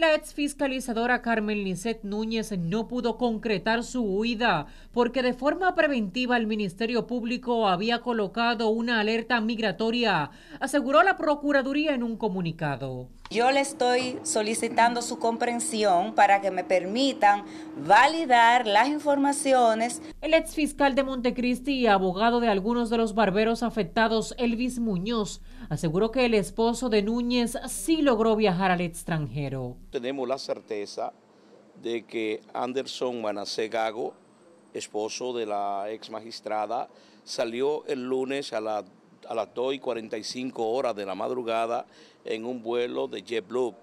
La ex fiscalizadora Carmen Lisset Núñez no pudo concretar su huida porque de forma preventiva el Ministerio Público había colocado una alerta migratoria, aseguró la Procuraduría en un comunicado. Yo le estoy solicitando su comprensión para que me permitan validar las informaciones. El exfiscal de Montecristi y abogado de algunos de los barberos afectados, Elvis Muñoz, aseguró que el esposo de Núñez sí logró viajar al extranjero. Tenemos la certeza de que Anderson Manacé Gago, esposo de la ex magistrada, salió el lunes a la a las 2 y 45 horas de la madrugada en un vuelo de JetBlue,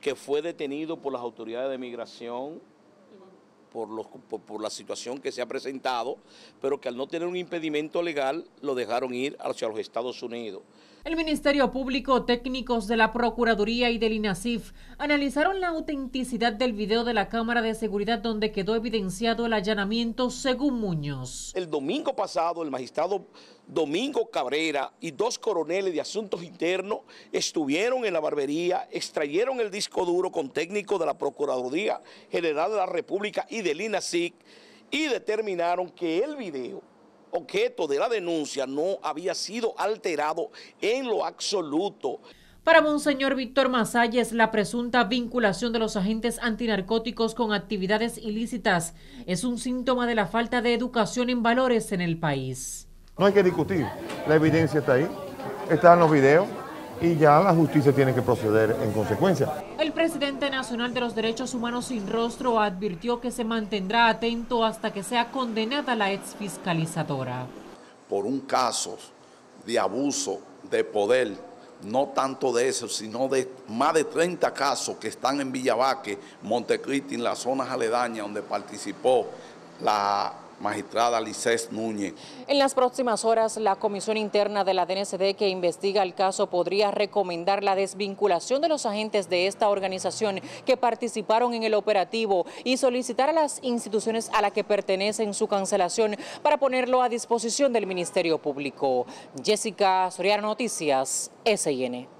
que fue detenido por las autoridades de migración por, por, la situación que se ha presentado, pero que al no tener un impedimento legal lo dejaron ir hacia los Estados Unidos. El Ministerio Público, técnicos de la Procuraduría y del INASIF analizaron la autenticidad del video de la Cámara de Seguridad donde quedó evidenciado el allanamiento según Muñoz. El domingo pasado, el magistrado Domingo Cabrera y dos coroneles de asuntos internos estuvieron en la barbería, extrayeron el disco duro con técnicos de la Procuraduría General de la República y del INASIF y determinaron que el video objeto de la denuncia no había sido alterado en lo absoluto. Para Monseñor Víctor Masalles, la presunta vinculación de los agentes antinarcóticos con actividades ilícitas es un síntoma de la falta de educación en valores en el país. No hay que discutir, la evidencia está ahí, están los videos, y ya la justicia tiene que proceder en consecuencia. El presidente nacional de los derechos humanos sin rostro advirtió que se mantendrá atento hasta que sea condenada la exfiscalizadora. Por un caso de abuso de poder, no tanto de eso, sino de más de 30 casos que están en Villavaque, Montecristi, en las zonas aledañas donde participó la magistrada Licés Núñez. En las próximas horas, la Comisión Interna de la DNCD que investiga el caso podría recomendar la desvinculación de los agentes de esta organización que participaron en el operativo y solicitar a las instituciones a las que pertenecen su cancelación para ponerlo a disposición del Ministerio Público. Jessica Soriano Noticias, SIN.